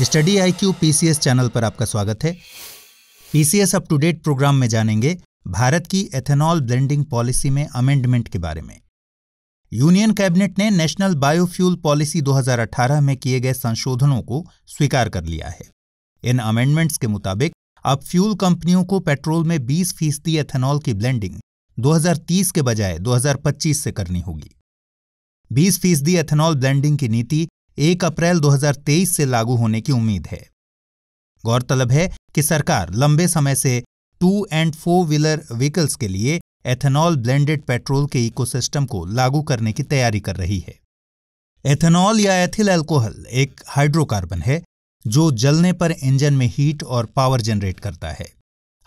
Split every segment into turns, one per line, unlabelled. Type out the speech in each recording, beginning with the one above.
study I Q PCS channel पर आपका स्वागत है PCS up to date programme में जानेंगे भारत की एथेनॉल ब्लेंडिंग पॉलिसी में अमेंडमेंट के बारे में यूनियन कैबिनेट ने नेशनल बायोफ्यूल पॉलिसी 2018 में किए गए संशोधनों को स्वीकार कर लिया है इन अमेंडमेंट्स के मुताबिक अब फ्यूल कंपनियों को पेट्रोल में 20 फीसदी एथेनॉल की ब्लेंडिंग 2030 के बजाय 2025 से करनी होगी 20 फीसदी एथेनॉल ब्लेंडिंग की नीति एक अप्रैल 2023 से लागू होने की उम्मीद है गौरतलब है कि सरकार लंबे समय से two and four wheeler vehicles के लिए एथेनॉल ब्लेंडेड पेट्रोल के इकोसिस्टम को लागू करने की तैयारी कर रही है एथेनॉल या एथिल अल्कोहल एक हाइड्रोकार्बन है जो जलने पर इंजन में हीट और पावर जनरेट करता है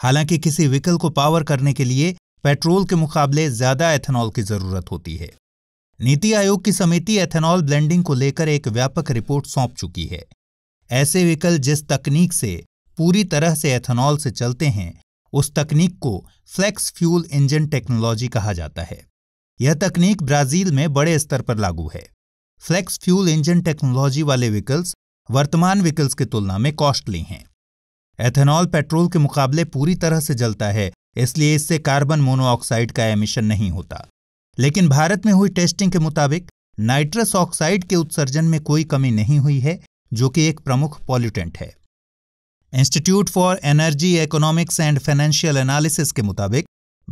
हालांकि किसी व्हीकल को पावर करने के लिए पेट्रोल के मुकाबले ज्यादा एथेनॉल की जरूरत होती है नीति आयोग की समिति एथेनॉल ब्लेंडिंग को लेकर एक व्यापक रिपोर्ट सौंप चुकी है ऐसे व्हीकल जिस तकनीक से पूरी तरह से एथेनॉल से चलते हैं उस तकनीक को फ्लेक्स फ्यूल इंजन टेक्नोलॉजी कहा जाता है यह तकनीक ब्राजील में बड़े स्तर पर लागू है फ्लेक्स फ्यूल इंजन टेक्नोलॉजी वाले व्हीकल्स वर्तमान व्हीकल्स की तुलना में कॉस्टली हैं एथेनॉल पेट्रोल के मुकाबले पूरी तरह से जलता है इसलिए इससे कार्बन मोनोऑक्साइड का एमिशन नहीं होता लेकिन भारत में हुई टेस्टिंग के मुताबिक नाइट्रस ऑक्साइड के उत्सर्जन में कोई कमी नहीं हुई है जो कि एक प्रमुख पॉल्यूटेंट है institute for energy economics and financial analysis के मुताबिक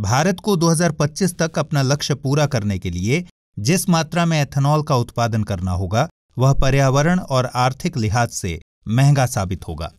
भारत को 2025 तक अपना लक्ष्य पूरा करने के लिए जिस मात्रा में एथेनॉल का उत्पादन करना होगा वह पर्यावरण और आर्थिक लिहाज से महंगा साबित होगा